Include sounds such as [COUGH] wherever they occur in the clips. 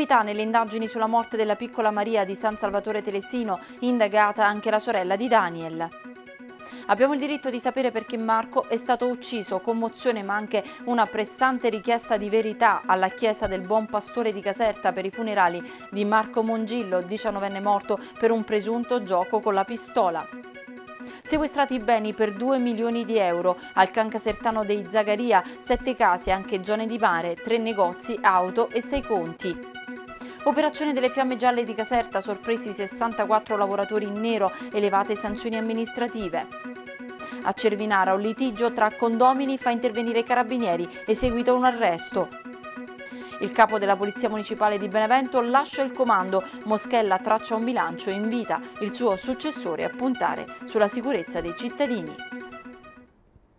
Novità nelle indagini sulla morte della piccola Maria di San Salvatore Telesino, indagata anche la sorella di Daniel. Abbiamo il diritto di sapere perché Marco è stato ucciso, commozione ma anche una pressante richiesta di verità alla chiesa del Buon Pastore di Caserta per i funerali di Marco Mongillo, 19enne morto per un presunto gioco con la pistola. Sequestrati i beni per 2 milioni di euro al Cancasertano dei Zagaria, 7 case anche zone di mare, 3 negozi, auto e 6 conti. Operazione delle fiamme gialle di Caserta, sorpresi 64 lavoratori in nero, elevate sanzioni amministrative. A Cervinara un litigio tra condomini fa intervenire i carabinieri, eseguito un arresto. Il capo della Polizia Municipale di Benevento lascia il comando, Moschella traccia un bilancio e invita il suo successore a puntare sulla sicurezza dei cittadini.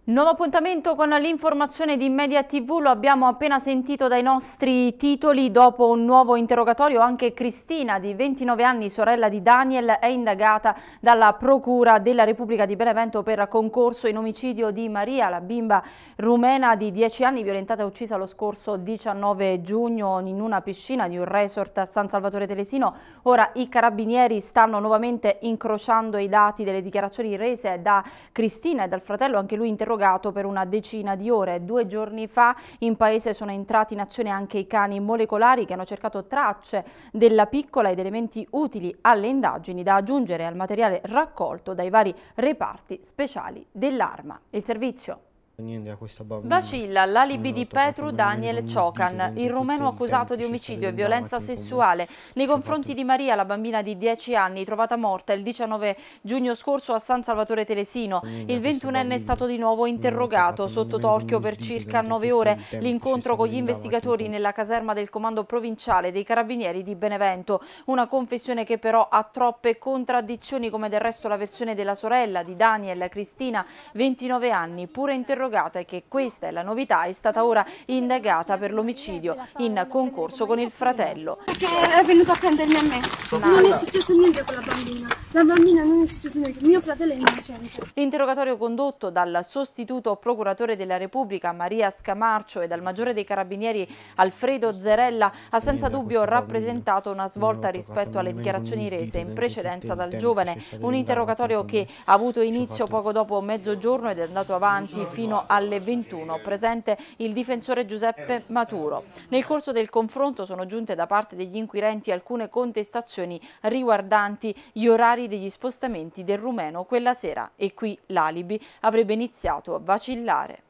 Nuovo appuntamento con l'informazione di Media TV, lo abbiamo appena sentito dai nostri titoli, dopo un nuovo interrogatorio anche Cristina di 29 anni, sorella di Daniel, è indagata dalla Procura della Repubblica di Benevento per concorso in omicidio di Maria, la bimba rumena di 10 anni violentata e uccisa lo scorso 19 giugno in una piscina di un resort a San Salvatore Telesino. Ora i carabinieri stanno nuovamente incrociando i dati delle dichiarazioni rese da Cristina e dal fratello, anche lui interrogato interrogato per una decina di ore. Due giorni fa in paese sono entrati in azione anche i cani molecolari che hanno cercato tracce della piccola ed elementi utili alle indagini da aggiungere al materiale raccolto dai vari reparti speciali dell'arma. Il servizio. Niente a questa bambina. Bacilla l'alibi di Petru Daniel Ciocan, il rumeno accusato di omicidio e violenza sessuale nei confronti di Maria, la bambina di 10 anni trovata morta il 19 giugno scorso a San Salvatore Telesino. Il 21enne è stato di nuovo interrogato sotto torchio per circa 9 ore. L'incontro con gli investigatori nella caserma del comando provinciale dei carabinieri di Benevento. Una confessione che però ha troppe contraddizioni come del resto la versione della sorella di Daniel, Cristina, 29 anni, pure interrogata drogata e che questa è la novità, è stata ora indagata per l'omicidio in concorso con il fratello. Perché è venuto a prendermi a me. Non è successo niente con la bambina. La bambina non è successo niente. Mio fratello è innocente. L'interrogatorio condotto dal sostituto procuratore della Repubblica Maria Scamarcio e dal maggiore dei carabinieri Alfredo Zerella ha senza dubbio rappresentato una svolta rispetto alle dichiarazioni rese in precedenza dal giovane. Un interrogatorio che ha avuto inizio poco dopo mezzogiorno ed è andato avanti fino fino alle 21, presente il difensore Giuseppe Maturo. Nel corso del confronto sono giunte da parte degli inquirenti alcune contestazioni riguardanti gli orari degli spostamenti del rumeno quella sera e qui l'alibi avrebbe iniziato a vacillare.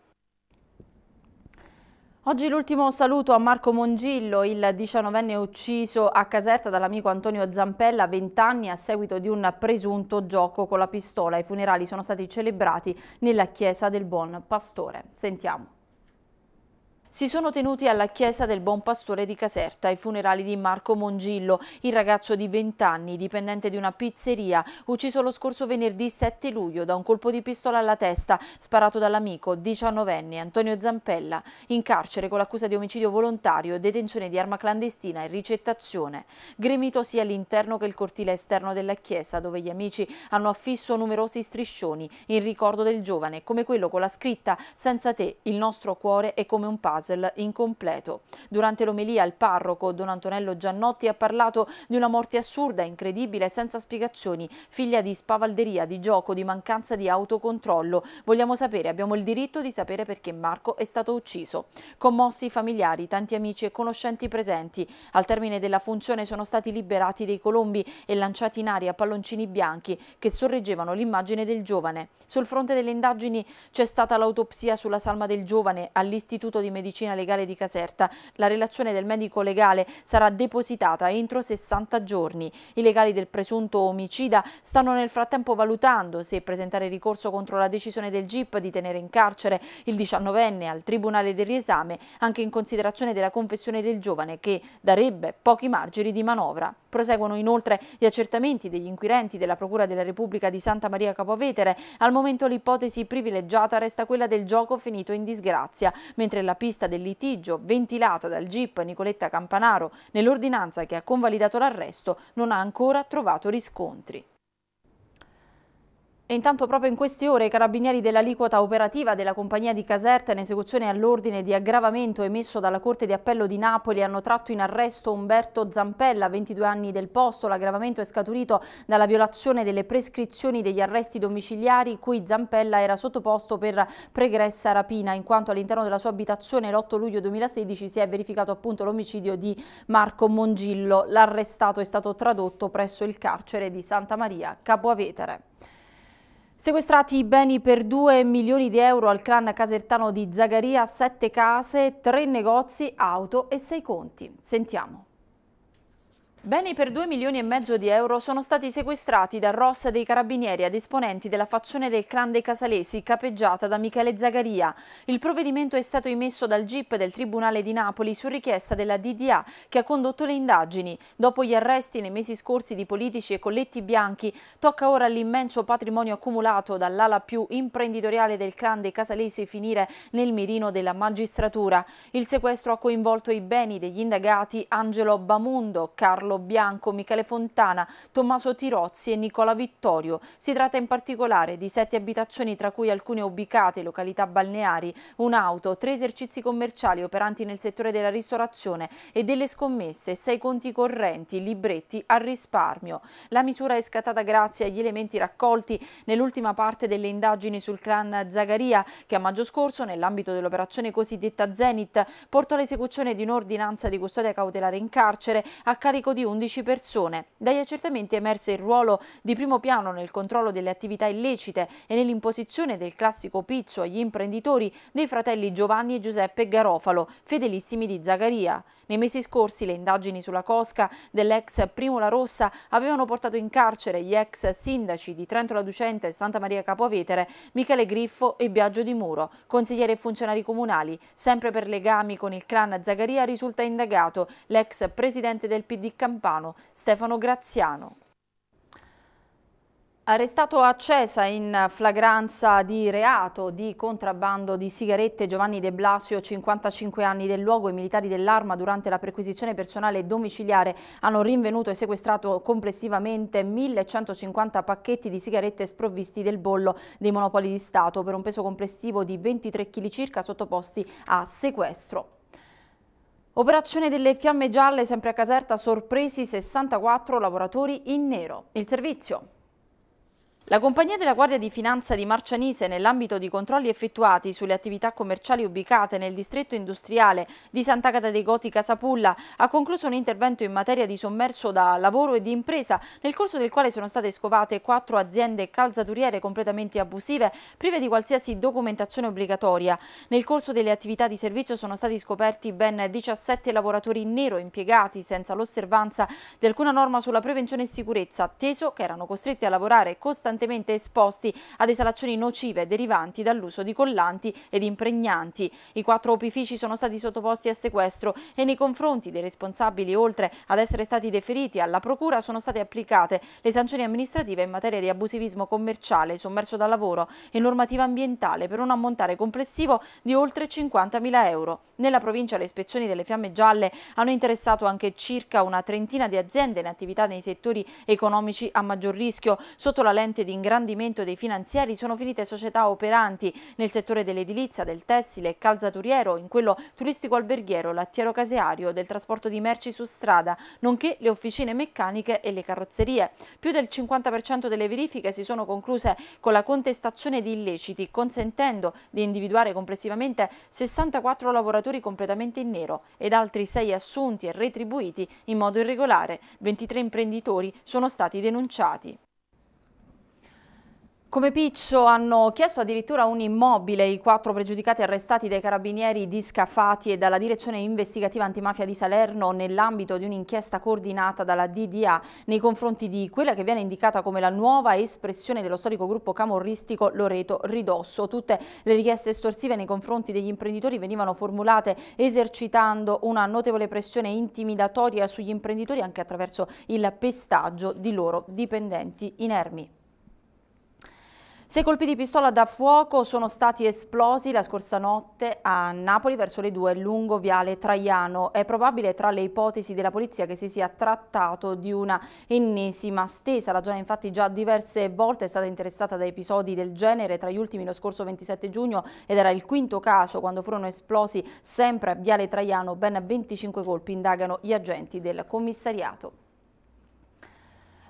Oggi l'ultimo saluto a Marco Mongillo, il diciannovenne ucciso a Caserta dall'amico Antonio Zampella, 20 anni a seguito di un presunto gioco con la pistola. I funerali sono stati celebrati nella chiesa del Buon Pastore. Sentiamo. Si sono tenuti alla chiesa del Buon Pastore di Caserta i funerali di Marco Mongillo, il ragazzo di 20 anni, dipendente di una pizzeria, ucciso lo scorso venerdì 7 luglio da un colpo di pistola alla testa, sparato dall'amico 19enne Antonio Zampella, in carcere con l'accusa di omicidio volontario, detenzione di arma clandestina e ricettazione. Gremito sia all'interno che il cortile esterno della chiesa, dove gli amici hanno affisso numerosi striscioni in ricordo del giovane, come quello con la scritta «Senza te, il nostro cuore è come un padre» puzzle incompleto. Durante l'omelia il parroco Don Antonello Giannotti ha parlato di una morte assurda, incredibile, senza spiegazioni, figlia di spavalderia, di gioco, di mancanza di autocontrollo. Vogliamo sapere, abbiamo il diritto di sapere perché Marco è stato ucciso. Commossi i familiari, tanti amici e conoscenti presenti. Al termine della funzione sono stati liberati dei colombi e lanciati in aria palloncini bianchi che sorreggevano l'immagine del giovane. Sul fronte delle indagini c'è stata l'autopsia sulla salma del giovane all'Istituto di Medicina medicina legale di Caserta. La relazione del medico legale sarà depositata entro 60 giorni. I legali del presunto omicida stanno nel frattempo valutando se presentare ricorso contro la decisione del GIP di tenere in carcere il 19enne al Tribunale del Riesame, anche in considerazione della confessione del giovane che darebbe pochi margini di manovra. Proseguono inoltre gli accertamenti degli inquirenti della Procura della Repubblica di Santa Maria Capovetere. Al momento l'ipotesi privilegiata resta quella del gioco finito in disgrazia, mentre la pista vista del litigio ventilata dal GIP Nicoletta Campanaro nell'ordinanza che ha convalidato l'arresto non ha ancora trovato riscontri. E intanto proprio in queste ore i carabinieri dell'aliquota operativa della compagnia di Caserta in esecuzione all'ordine di aggravamento emesso dalla Corte di Appello di Napoli hanno tratto in arresto Umberto Zampella, 22 anni del posto. L'aggravamento è scaturito dalla violazione delle prescrizioni degli arresti domiciliari cui Zampella era sottoposto per pregressa rapina in quanto all'interno della sua abitazione l'8 luglio 2016 si è verificato appunto l'omicidio di Marco Mongillo. L'arrestato è stato tradotto presso il carcere di Santa Maria Capoavetere. Sequestrati i beni per 2 milioni di euro al clan casertano di Zagaria, 7 case, 3 negozi, auto e 6 conti. Sentiamo. Beni per 2 milioni e mezzo di euro sono stati sequestrati da Ross dei Carabinieri ad esponenti della fazione del clan dei Casalesi capeggiata da Michele Zagaria. Il provvedimento è stato emesso dal GIP del Tribunale di Napoli su richiesta della DDA che ha condotto le indagini. Dopo gli arresti nei mesi scorsi di politici e colletti bianchi, tocca ora l'immenso patrimonio accumulato dall'ala più imprenditoriale del clan dei Casalesi finire nel mirino della magistratura. Il sequestro ha coinvolto i beni degli indagati Angelo Bamundo, Carlo Carlo Bianco, Michele Fontana, Tommaso Tirozzi e Nicola Vittorio. Si tratta in particolare di sette abitazioni tra cui alcune ubicate, località balneari, un'auto, tre esercizi commerciali operanti nel settore della ristorazione e delle scommesse, sei conti correnti, libretti al risparmio. La misura è scattata grazie agli elementi raccolti nell'ultima parte delle indagini sul clan Zagaria che a maggio scorso nell'ambito dell'operazione cosiddetta Zenit portò l'esecuzione di un'ordinanza di custodia cautelare in carcere a carico di di 11 persone. Dagli accertamenti emerse il ruolo di primo piano nel controllo delle attività illecite e nell'imposizione del classico pizzo agli imprenditori dei fratelli Giovanni e Giuseppe Garofalo, fedelissimi di Zagaria. Nei mesi scorsi le indagini sulla cosca dell'ex Primo La Rossa avevano portato in carcere gli ex sindaci di Trento La Ducente e Santa Maria Capovetere, Michele Griffo e Biagio Di Muro, consiglieri e funzionari comunali, sempre per legami con il clan Zagaria risulta indagato l'ex presidente del PD Campania campano Stefano Graziano. Arrestato a Cesa in flagranza di reato di contrabbando di sigarette Giovanni De Blasio, 55 anni del luogo, i militari dell'arma durante la perquisizione personale domiciliare hanno rinvenuto e sequestrato complessivamente 1150 pacchetti di sigarette sprovvisti del bollo dei monopoli di Stato per un peso complessivo di 23 kg circa sottoposti a sequestro. Operazione delle fiamme gialle sempre a Caserta, sorpresi 64 lavoratori in nero. Il servizio. La compagnia della Guardia di Finanza di Marcianise, nell'ambito di controlli effettuati sulle attività commerciali ubicate nel distretto industriale di Sant'Agata dei Goti Casapulla, ha concluso un intervento in materia di sommerso da lavoro e di impresa, nel corso del quale sono state scovate quattro aziende calzaturiere completamente abusive, prive di qualsiasi documentazione obbligatoria. Nel corso delle attività di servizio sono stati scoperti ben 17 lavoratori in nero impiegati senza l'osservanza di alcuna norma sulla prevenzione e sicurezza, atteso che erano costretti a lavorare costantemente prevalentemente esposti ad esalazioni nocive derivanti dall'uso di collanti ed impregnanti. I quattro opifici sono stati sottoposti a sequestro e nei confronti dei responsabili, oltre ad essere stati deferiti alla Procura, sono state applicate le sanzioni amministrative in materia di abusivismo commerciale, sommerso da lavoro e normativa ambientale per un ammontare complessivo di oltre 50.000 euro. Nella provincia le ispezioni delle fiamme gialle hanno interessato anche circa una trentina di aziende in attività nei settori economici a maggior rischio, sotto la lente di di ingrandimento dei finanzieri sono finite società operanti nel settore dell'edilizia, del tessile, calzaturiero, in quello turistico-alberghiero, lattiero-caseario, del trasporto di merci su strada, nonché le officine meccaniche e le carrozzerie. Più del 50% delle verifiche si sono concluse con la contestazione di illeciti, consentendo di individuare complessivamente 64 lavoratori completamente in nero ed altri 6 assunti e retribuiti in modo irregolare. 23 imprenditori sono stati denunciati. Come Piccio hanno chiesto addirittura un immobile i quattro pregiudicati arrestati dai carabinieri di Scafati e dalla direzione investigativa antimafia di Salerno nell'ambito di un'inchiesta coordinata dalla DDA nei confronti di quella che viene indicata come la nuova espressione dello storico gruppo camorristico Loreto Ridosso. Tutte le richieste estorsive nei confronti degli imprenditori venivano formulate esercitando una notevole pressione intimidatoria sugli imprenditori anche attraverso il pestaggio di loro dipendenti inermi. Sei colpi di pistola da fuoco sono stati esplosi la scorsa notte a Napoli verso le 2 lungo Viale Traiano. È probabile tra le ipotesi della polizia che si sia trattato di una ennesima stesa. La zona infatti già diverse volte è stata interessata da episodi del genere, tra gli ultimi lo scorso 27 giugno ed era il quinto caso quando furono esplosi sempre a Viale Traiano ben 25 colpi, indagano gli agenti del commissariato.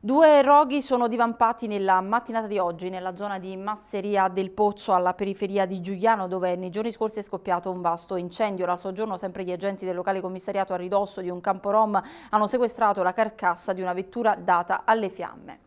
Due roghi sono divampati nella mattinata di oggi nella zona di Masseria del Pozzo alla periferia di Giuliano dove nei giorni scorsi è scoppiato un vasto incendio. L'altro giorno sempre gli agenti del locale commissariato a ridosso di un campo rom hanno sequestrato la carcassa di una vettura data alle fiamme.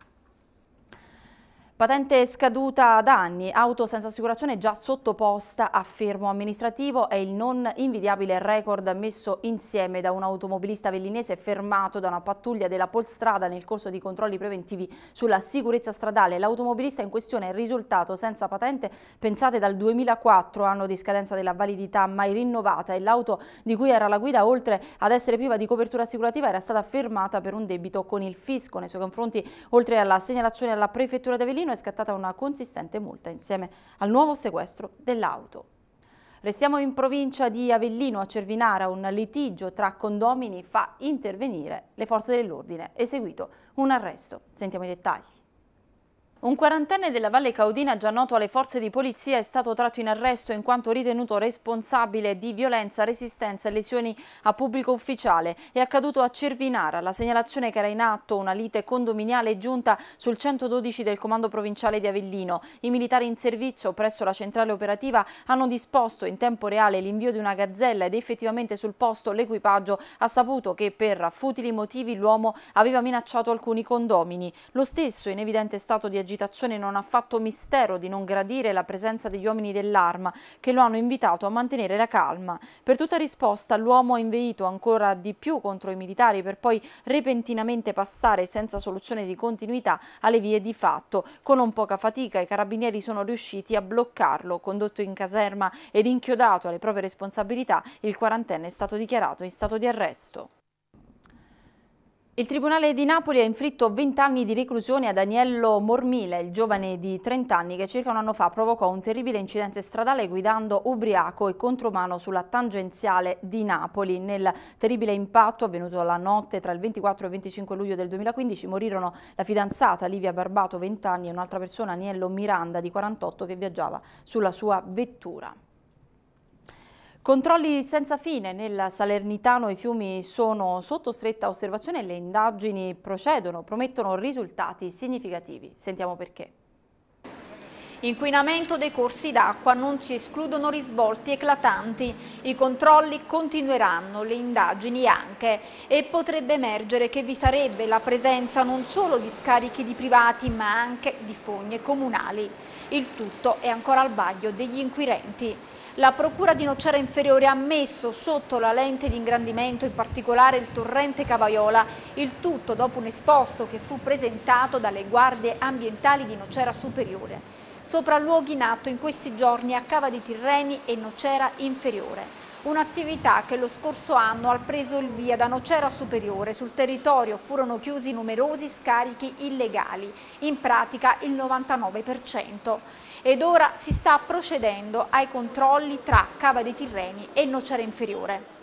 Patente scaduta da anni, auto senza assicurazione già sottoposta a fermo amministrativo è il non invidiabile record messo insieme da un automobilista vellinese fermato da una pattuglia della Polstrada nel corso di controlli preventivi sulla sicurezza stradale. L'automobilista in questione è risultato senza patente, pensate dal 2004, anno di scadenza della validità mai rinnovata e l'auto di cui era la guida, oltre ad essere priva di copertura assicurativa, era stata fermata per un debito con il fisco. Nei suoi confronti, oltre alla segnalazione alla prefettura di Avellino, Torino è scattata una consistente multa insieme al nuovo sequestro dell'auto. Restiamo in provincia di Avellino a Cervinara, un litigio tra condomini fa intervenire le forze dell'ordine, eseguito un arresto. Sentiamo i dettagli. Un quarantenne della Valle Caudina, già noto alle forze di polizia, è stato tratto in arresto in quanto ritenuto responsabile di violenza, resistenza e lesioni a pubblico ufficiale. È accaduto a Cervinara. La segnalazione che era in atto una lite condominiale è giunta sul 112 del Comando Provinciale di Avellino. I militari in servizio presso la centrale operativa hanno disposto in tempo reale l'invio di una gazzella ed effettivamente sul posto l'equipaggio ha saputo che per futili motivi l'uomo aveva minacciato alcuni condomini. Lo stesso in evidente stato di agitazione agitazione non ha fatto mistero di non gradire la presenza degli uomini dell'arma che lo hanno invitato a mantenere la calma. Per tutta risposta l'uomo ha inveito ancora di più contro i militari per poi repentinamente passare senza soluzione di continuità alle vie di fatto. Con un poca fatica i carabinieri sono riusciti a bloccarlo. Condotto in caserma ed inchiodato alle proprie responsabilità, il quarantenne è stato dichiarato in stato di arresto. Il Tribunale di Napoli ha inflitto 20 anni di reclusione ad Agnello Mormile, il giovane di 30 anni che circa un anno fa provocò un terribile incidente stradale guidando ubriaco e contromano sulla tangenziale di Napoli. Nel terribile impatto avvenuto la notte tra il 24 e il 25 luglio del 2015 morirono la fidanzata Livia Barbato, 20 anni, e un'altra persona, Aniello Miranda, di 48, che viaggiava sulla sua vettura. Controlli senza fine nel Salernitano, i fiumi sono sotto stretta osservazione e le indagini procedono, promettono risultati significativi. Sentiamo perché. Inquinamento dei corsi d'acqua non ci escludono risvolti eclatanti. I controlli continueranno, le indagini anche. E potrebbe emergere che vi sarebbe la presenza non solo di scarichi di privati ma anche di fogne comunali. Il tutto è ancora al vaglio degli inquirenti. La Procura di Nocera Inferiore ha messo sotto la lente di ingrandimento in particolare il torrente Cavaiola, il tutto dopo un esposto che fu presentato dalle guardie ambientali di Nocera Superiore. Sopralluoghi in atto in questi giorni a Cava di Tirreni e Nocera Inferiore un'attività che lo scorso anno ha preso il via da Nocera Superiore. Sul territorio furono chiusi numerosi scarichi illegali, in pratica il 99% ed ora si sta procedendo ai controlli tra Cava dei Tirreni e Nocera Inferiore.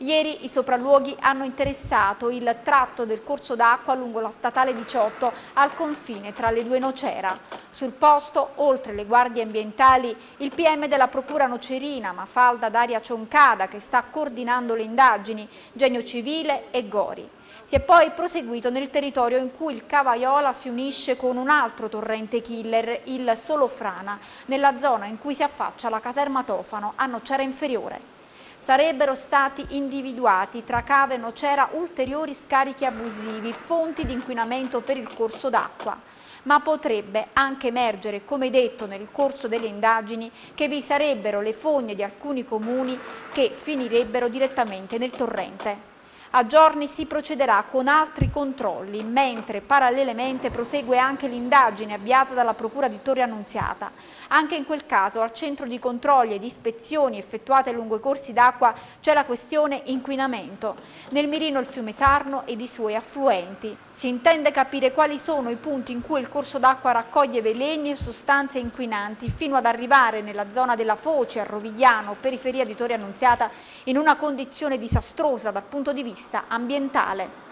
Ieri i sopralluoghi hanno interessato il tratto del corso d'acqua lungo la statale 18 al confine tra le due Nocera. Sul posto, oltre le guardie ambientali, il PM della Procura Nocerina, Mafalda Daria Cioncada, che sta coordinando le indagini, Genio Civile e Gori. Si è poi proseguito nel territorio in cui il Cavaiola si unisce con un altro torrente killer, il Solofrana, nella zona in cui si affaccia la caserma Tofano a Nocera Inferiore. Sarebbero stati individuati tra cave e nocera ulteriori scarichi abusivi, fonti di inquinamento per il corso d'acqua ma potrebbe anche emergere, come detto nel corso delle indagini, che vi sarebbero le fogne di alcuni comuni che finirebbero direttamente nel torrente. A giorni si procederà con altri controlli, mentre parallelamente prosegue anche l'indagine avviata dalla Procura di Torre Annunziata anche in quel caso al centro di controlli ed ispezioni effettuate lungo i corsi d'acqua c'è la questione inquinamento. Nel mirino il fiume Sarno ed i suoi affluenti. Si intende capire quali sono i punti in cui il corso d'acqua raccoglie veleni e sostanze inquinanti fino ad arrivare nella zona della Foce, a Rovigliano, periferia di Torre Annunziata, in una condizione disastrosa dal punto di vista ambientale.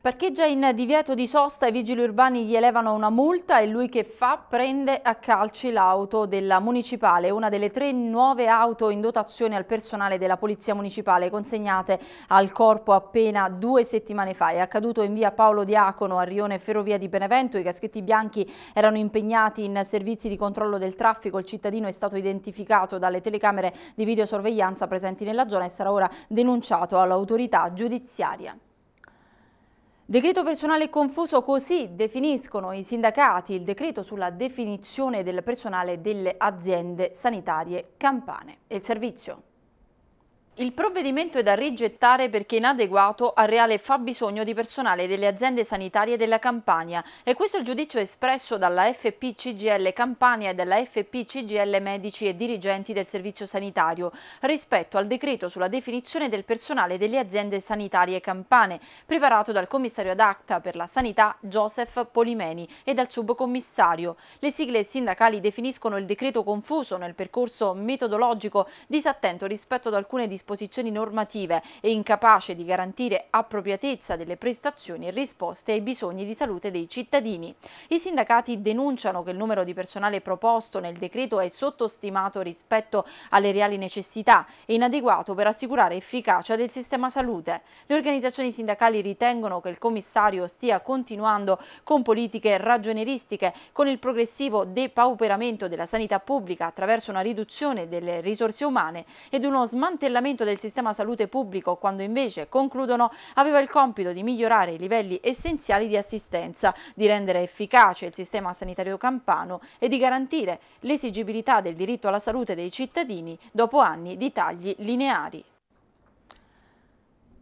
Parcheggia in divieto di sosta, i vigili urbani gli elevano una multa e lui che fa prende a calci l'auto della municipale, una delle tre nuove auto in dotazione al personale della polizia municipale consegnate al corpo appena due settimane fa. È accaduto in via Paolo Diacono a Rione Ferrovia di Benevento, i caschetti bianchi erano impegnati in servizi di controllo del traffico, il cittadino è stato identificato dalle telecamere di videosorveglianza presenti nella zona e sarà ora denunciato all'autorità giudiziaria. Decreto personale confuso così definiscono i sindacati il decreto sulla definizione del personale delle aziende sanitarie campane. il servizio. Il provvedimento è da rigettare perché inadeguato al reale fabbisogno di personale delle aziende sanitarie della Campania e questo è il giudizio espresso dalla FPCGL Campania e dalla FPCGL Medici e dirigenti del servizio sanitario rispetto al decreto sulla definizione del personale delle aziende sanitarie campane preparato dal commissario ad acta per la sanità Joseph Polimeni e dal subcommissario. Le sigle sindacali definiscono il decreto confuso nel percorso metodologico disattento rispetto ad alcune disposizioni disposizioni normative e incapace di garantire appropriatezza delle prestazioni e risposte ai bisogni di salute dei cittadini. I sindacati denunciano che il numero di personale proposto nel decreto è sottostimato rispetto alle reali necessità e inadeguato per assicurare efficacia del sistema salute. Le organizzazioni sindacali ritengono che il commissario stia continuando con politiche ragioneristiche, con il progressivo depauperamento della sanità pubblica attraverso una riduzione delle risorse umane ed uno smantellamento miglioramento del sistema salute pubblico quando invece, concludono, aveva il compito di migliorare i livelli essenziali di assistenza, di rendere efficace il sistema sanitario campano e di garantire l'esigibilità del diritto alla salute dei cittadini dopo anni di tagli lineari.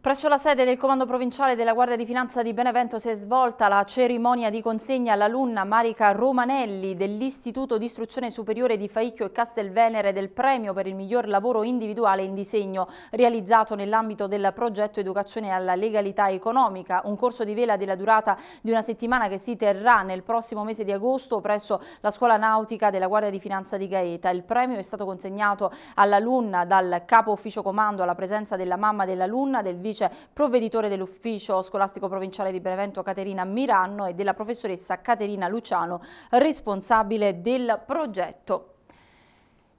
Presso la sede del Comando Provinciale della Guardia di Finanza di Benevento si è svolta la cerimonia di consegna all'alunna Marica Romanelli dell'Istituto di Istruzione Superiore di Faicchio e Castelvenere del premio per il miglior lavoro individuale in disegno realizzato nell'ambito del progetto Educazione alla Legalità Economica, un corso di vela della durata di una settimana che si terrà nel prossimo mese di agosto presso la Scuola Nautica della Guardia di Finanza di Gaeta. Il premio è stato consegnato all'alunna dal capo ufficio comando alla presenza della mamma dell'alunna, del vice vice provveditore dell'ufficio scolastico provinciale di Benevento Caterina Miranno e della professoressa Caterina Luciano, responsabile del progetto.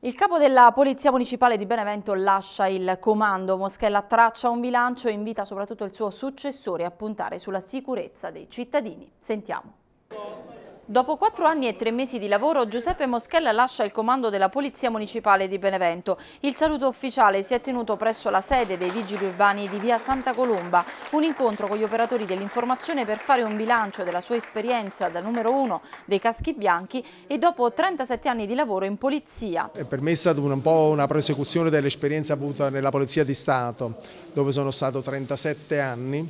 Il capo della Polizia Municipale di Benevento lascia il comando. Moschella traccia un bilancio e invita soprattutto il suo successore a puntare sulla sicurezza dei cittadini. Sentiamo. Dopo quattro anni e tre mesi di lavoro, Giuseppe Moschella lascia il comando della Polizia Municipale di Benevento. Il saluto ufficiale si è tenuto presso la sede dei Vigili Urbani di via Santa Colomba. Un incontro con gli operatori dell'informazione per fare un bilancio della sua esperienza da numero uno dei caschi bianchi e dopo 37 anni di lavoro in polizia. Per me è stata un po' una prosecuzione dell'esperienza avuta nella Polizia di Stato, dove sono stato 37 anni.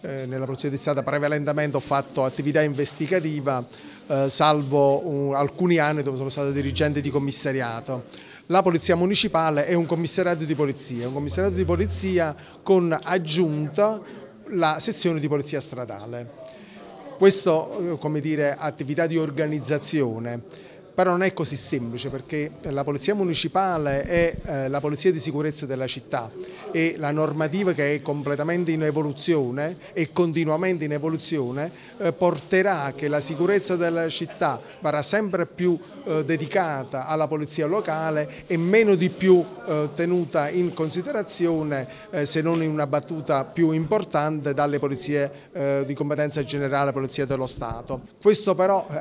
Eh, nella Polizia di Stato prevalentemente ho fatto attività investigativa eh, salvo alcuni anni dove sono stato dirigente di commissariato. La Polizia Municipale è un commissariato di polizia, un commissariato di polizia con aggiunta la sezione di polizia stradale. Questo, eh, come dire, attività di organizzazione però non è così semplice perché la polizia municipale è eh, la polizia di sicurezza della città e la normativa che è completamente in evoluzione e continuamente in evoluzione eh, porterà che la sicurezza della città verrà sempre più eh, dedicata alla polizia locale e meno di più eh, tenuta in considerazione eh, se non in una battuta più importante dalle polizie eh, di competenza generale, polizia dello Stato. Questo però [LAUGHS]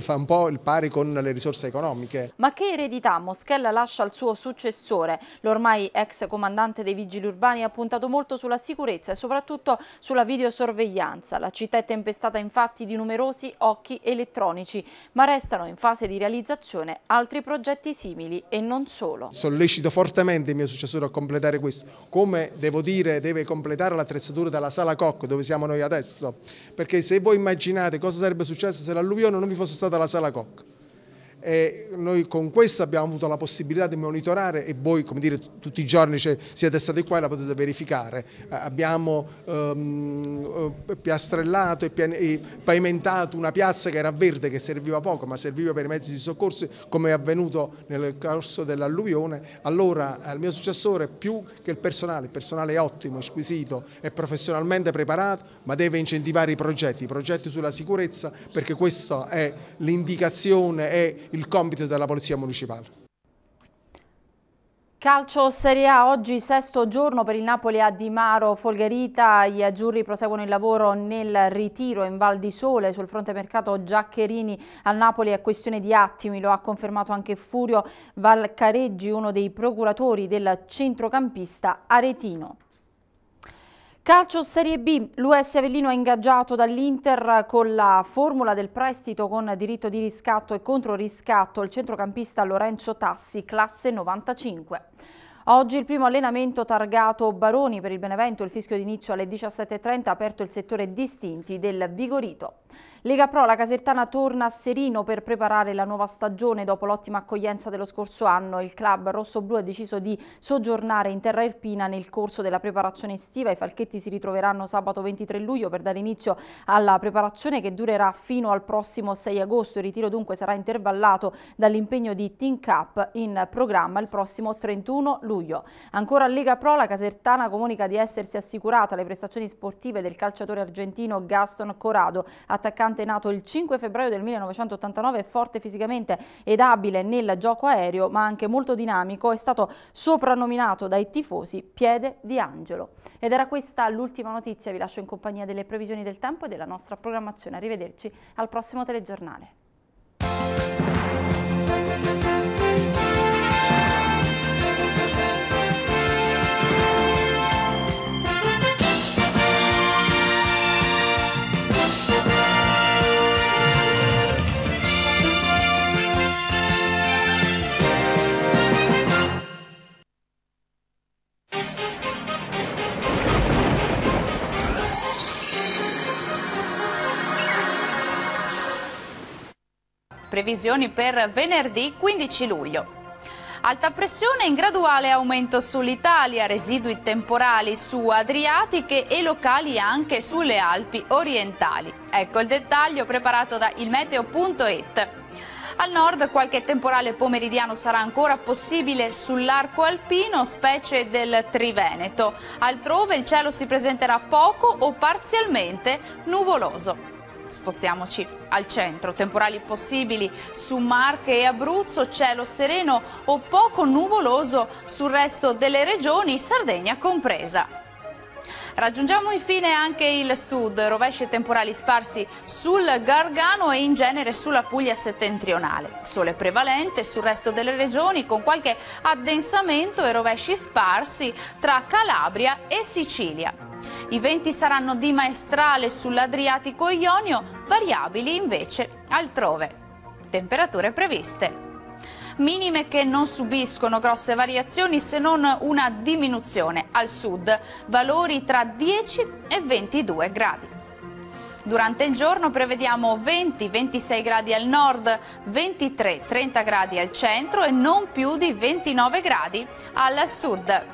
fa un po' il pari con le risorse economiche. Ma che eredità Moschella lascia al suo successore? L'ormai ex comandante dei vigili urbani ha puntato molto sulla sicurezza e soprattutto sulla videosorveglianza. La città è tempestata infatti di numerosi occhi elettronici, ma restano in fase di realizzazione altri progetti simili e non solo. Sollecito fortemente il mio successore a completare questo, come devo dire deve completare l'attrezzatura della sala COC dove siamo noi adesso, perché se voi immaginate cosa sarebbe successo se l'alluvione non vi fosse stata la sala COC e noi con questo abbiamo avuto la possibilità di monitorare e voi come dire tutti i giorni siete stati qua e la potete verificare. Abbiamo ehm, eh, piastrellato e, pavimentato una piazza che era verde che serviva poco ma serviva per i mezzi di soccorso come è avvenuto nel corso dell'alluvione. Allora al mio successore più che il personale, il personale è ottimo, squisito, è professionalmente preparato ma deve incentivare i progetti, i progetti sulla sicurezza perché questa è l'indicazione, è il il compito della Polizia Municipale. Calcio Serie A, oggi sesto giorno per il Napoli a Di Maro, Folgherita, gli azzurri proseguono il lavoro nel ritiro in Val di Sole, sul fronte mercato Giaccherini al Napoli è questione di attimi, lo ha confermato anche Furio Valcareggi, uno dei procuratori del centrocampista aretino. Calcio Serie B, l'US Avellino ha ingaggiato dall'Inter con la formula del prestito con diritto di riscatto e controriscatto il centrocampista Lorenzo Tassi, classe 95. Oggi il primo allenamento targato Baroni per il Benevento, il fischio d'inizio alle 17.30 aperto il settore distinti del Vigorito. Lega Pro, la Casertana torna a Serino per preparare la nuova stagione. Dopo l'ottima accoglienza dello scorso anno, il club rossoblu ha deciso di soggiornare in terra irpina nel corso della preparazione estiva. I falchetti si ritroveranno sabato 23 luglio per dare inizio alla preparazione che durerà fino al prossimo 6 agosto. Il ritiro dunque sarà intervallato dall'impegno di Team Cup in programma il prossimo 31 luglio luglio. Ancora a Lega Pro la Casertana comunica di essersi assicurata le prestazioni sportive del calciatore argentino Gaston Corrado, attaccante nato il 5 febbraio del 1989, forte fisicamente ed abile nel gioco aereo ma anche molto dinamico, è stato soprannominato dai tifosi Piede di Angelo. Ed era questa l'ultima notizia, vi lascio in compagnia delle previsioni del tempo e della nostra programmazione. Arrivederci al prossimo telegiornale. previsioni per venerdì 15 luglio. Alta pressione in graduale aumento sull'Italia, residui temporali su Adriatiche e locali anche sulle Alpi orientali. Ecco il dettaglio preparato da ilmeteo.it. Al nord qualche temporale pomeridiano sarà ancora possibile sull'arco alpino, specie del Triveneto. Altrove il cielo si presenterà poco o parzialmente nuvoloso. Spostiamoci al centro, temporali possibili su Marche e Abruzzo, cielo sereno o poco nuvoloso sul resto delle regioni, Sardegna compresa. Raggiungiamo infine anche il sud, rovesci temporali sparsi sul Gargano e in genere sulla Puglia settentrionale. Sole prevalente sul resto delle regioni con qualche addensamento e rovesci sparsi tra Calabria e Sicilia. I venti saranno di maestrale sull'Adriatico Ionio, variabili invece altrove. Temperature previste minime che non subiscono grosse variazioni se non una diminuzione al sud, valori tra 10 e 22 gradi. Durante il giorno prevediamo 20-26 gradi al nord, 23-30 gradi al centro e non più di 29 gradi al sud.